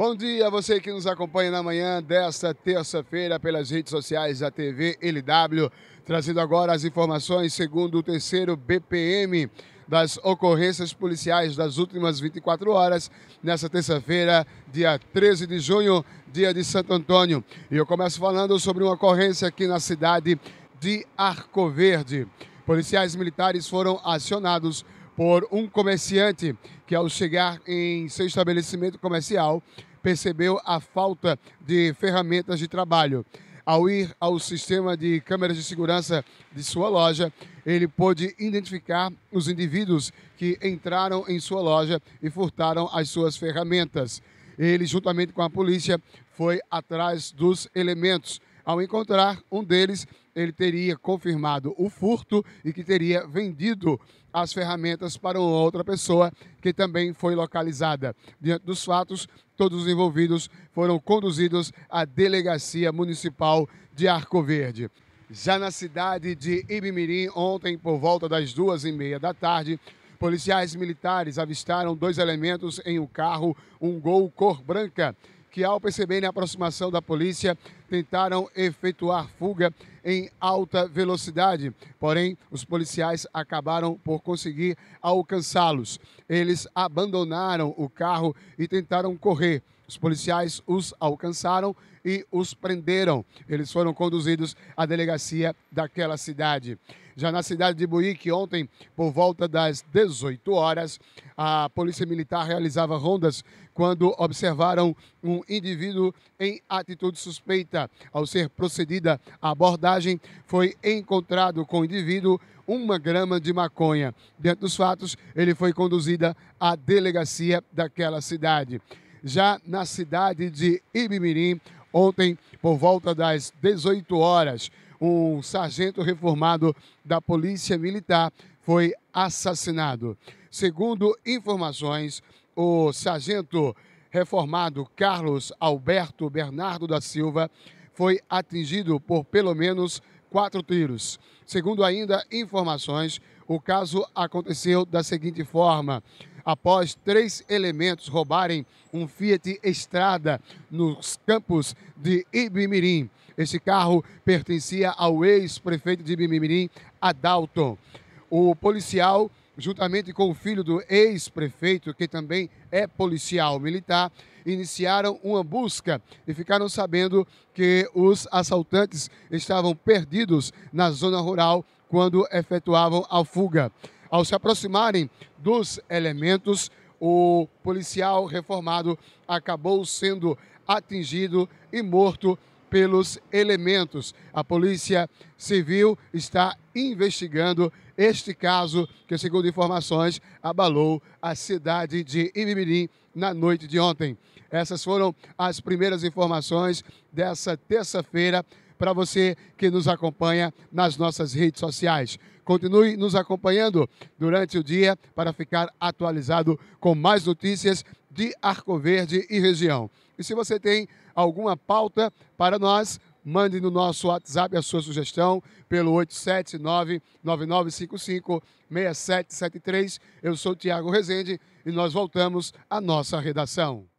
Bom dia a você que nos acompanha na manhã desta terça-feira pelas redes sociais da TV LW, trazendo agora as informações segundo o terceiro BPM das ocorrências policiais das últimas 24 horas, nesta terça-feira, dia 13 de junho, dia de Santo Antônio. E eu começo falando sobre uma ocorrência aqui na cidade de Arco Verde. Policiais militares foram acionados por um comerciante que, ao é chegar em seu estabelecimento comercial, percebeu a falta de ferramentas de trabalho. Ao ir ao sistema de câmeras de segurança de sua loja, ele pôde identificar os indivíduos que entraram em sua loja e furtaram as suas ferramentas. Ele, juntamente com a polícia, foi atrás dos elementos. Ao encontrar um deles, ele teria confirmado o furto e que teria vendido as ferramentas para uma outra pessoa que também foi localizada. Diante dos fatos, todos os envolvidos foram conduzidos à delegacia municipal de Arco Verde. Já na cidade de Ibimirim, ontem por volta das duas e meia da tarde, policiais militares avistaram dois elementos em um carro, um Gol cor branca que, ao perceberem a aproximação da polícia, tentaram efetuar fuga em alta velocidade. Porém, os policiais acabaram por conseguir alcançá-los. Eles abandonaram o carro e tentaram correr os policiais os alcançaram e os prenderam. Eles foram conduzidos à delegacia daquela cidade. Já na cidade de Buíque, ontem, por volta das 18 horas, a Polícia Militar realizava rondas quando observaram um indivíduo em atitude suspeita. Ao ser procedida a abordagem, foi encontrado com o indivíduo uma grama de maconha. Diante dos fatos, ele foi conduzido à delegacia daquela cidade já na cidade de Ibimirim, ontem por volta das 18 horas. Um sargento reformado da Polícia Militar foi assassinado. Segundo informações, o sargento reformado Carlos Alberto Bernardo da Silva foi atingido por pelo menos quatro tiros. Segundo ainda informações, o caso aconteceu da seguinte forma: após três elementos roubarem um Fiat Estrada nos campos de Ibimirim. Esse carro pertencia ao ex-prefeito de Ibimirim, Adalton. O policial, juntamente com o filho do ex-prefeito, que também é policial militar, iniciaram uma busca e ficaram sabendo que os assaltantes estavam perdidos na zona rural quando efetuavam a fuga. Ao se aproximarem dos elementos, o policial reformado acabou sendo atingido e morto pelos elementos. A Polícia Civil está investigando este caso que, segundo informações, abalou a cidade de Ibimirim na noite de ontem. Essas foram as primeiras informações dessa terça-feira para você que nos acompanha nas nossas redes sociais. Continue nos acompanhando durante o dia para ficar atualizado com mais notícias de Arco Verde e região. E se você tem alguma pauta para nós, mande no nosso WhatsApp a sua sugestão pelo 879-9955-6773. Eu sou Tiago Rezende e nós voltamos à nossa redação.